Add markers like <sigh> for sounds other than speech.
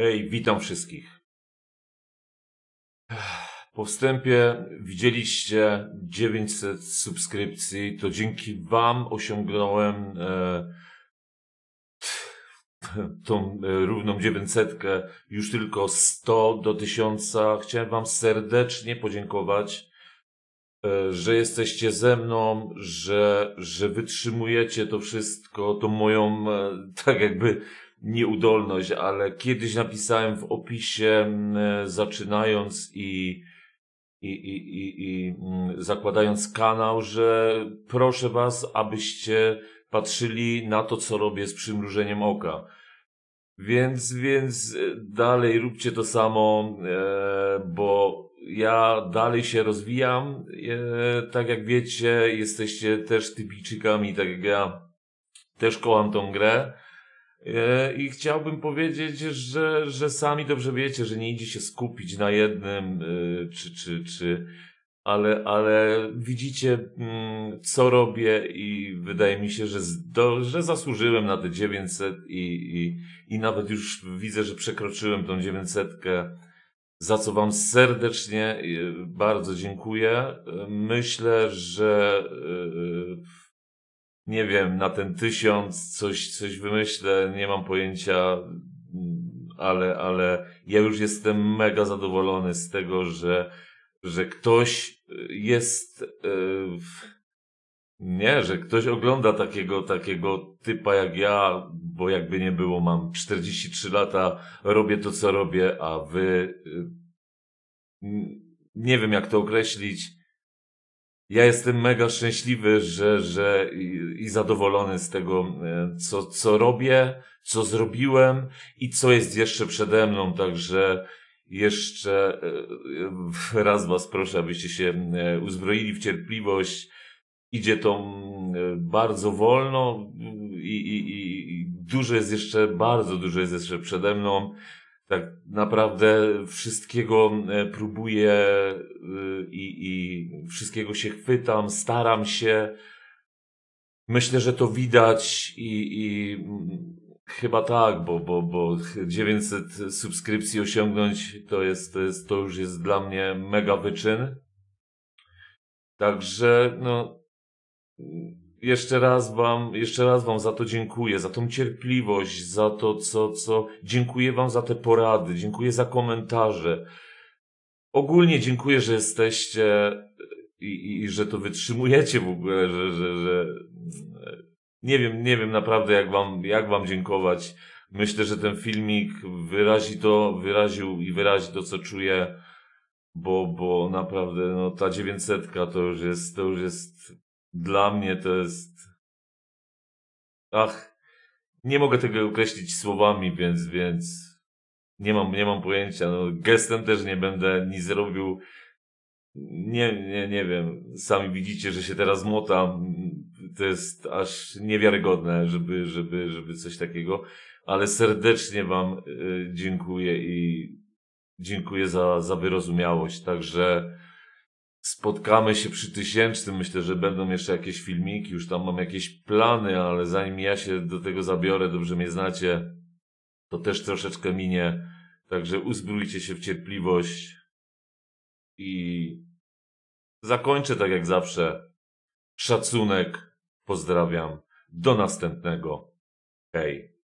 Hej, witam wszystkich. Po wstępie widzieliście 900 subskrypcji, to dzięki Wam osiągnąłem e, <laughs> tą e, równą 900, już tylko 100 do 1000. Chciałem Wam serdecznie podziękować, e, że jesteście ze mną, że, że wytrzymujecie to wszystko, tą moją, e, tak jakby, nieudolność, ale kiedyś napisałem w opisie, zaczynając i, i, i, i, i mm, zakładając kanał, że proszę Was, abyście patrzyli na to, co robię z przymrużeniem oka. Więc, więc dalej róbcie to samo, e, bo ja dalej się rozwijam. E, tak jak wiecie, jesteście też typiczykami, tak jak ja też kołam tą grę. E, I chciałbym powiedzieć, że, że sami dobrze wiecie, że nie idzie się skupić na jednym, e, czy, czy, czy, ale, ale widzicie, mm, co robię, i wydaje mi się, że, do, że zasłużyłem na te 900 i, i, i nawet już widzę, że przekroczyłem tą 900, za co Wam serdecznie e, bardzo dziękuję. Myślę, że nie wiem, na ten tysiąc coś, coś wymyślę, nie mam pojęcia, ale, ale ja już jestem mega zadowolony z tego, że, że ktoś jest. Yy, nie, że ktoś ogląda takiego, takiego typa jak ja, bo jakby nie było, mam 43 lata, robię to, co robię, a wy. Yy, nie wiem, jak to określić ja jestem mega szczęśliwy, że, że i, i zadowolony z tego, e, co, co robię, co zrobiłem i co jest jeszcze przede mną. Także jeszcze e, raz Was proszę, abyście się e, uzbroili w cierpliwość. Idzie to bardzo wolno i, i, i dużo jest jeszcze, bardzo dużo jest jeszcze przede mną tak naprawdę wszystkiego e, próbuję e, i, i wszystkiego się chwytam, staram się. Myślę, że to widać i, i mm, chyba tak, bo, bo, bo 900 subskrypcji osiągnąć to, jest, to, jest, to już jest dla mnie mega wyczyn. Także no mm, jeszcze raz wam, jeszcze raz wam za to dziękuję, za tą cierpliwość, za to, co, co, dziękuję wam za te porady, dziękuję za komentarze. Ogólnie dziękuję, że jesteście i, i, i że to wytrzymujecie w ogóle, że, że, że, nie wiem, nie wiem naprawdę jak wam, jak wam dziękować. Myślę, że ten filmik wyrazi to, wyraził i wyrazi to, co czuję, bo, bo naprawdę, no, ta dziewięćsetka to już jest, to już jest dla mnie to jest. Ach, nie mogę tego określić słowami, więc, więc nie mam, nie mam pojęcia. No, gestem też nie będę nic zrobił. Nie, nie, nie wiem. Sami widzicie, że się teraz motam. To jest aż niewiarygodne, żeby, żeby, żeby coś takiego. Ale serdecznie Wam y, dziękuję i dziękuję za, za wyrozumiałość. Także spotkamy się przy tysięcznym. Myślę, że będą jeszcze jakieś filmiki, już tam mam jakieś plany, ale zanim ja się do tego zabiorę, dobrze mnie znacie, to też troszeczkę minie. Także uzbrójcie się w cierpliwość i zakończę tak jak zawsze. Szacunek, pozdrawiam. Do następnego. Hej.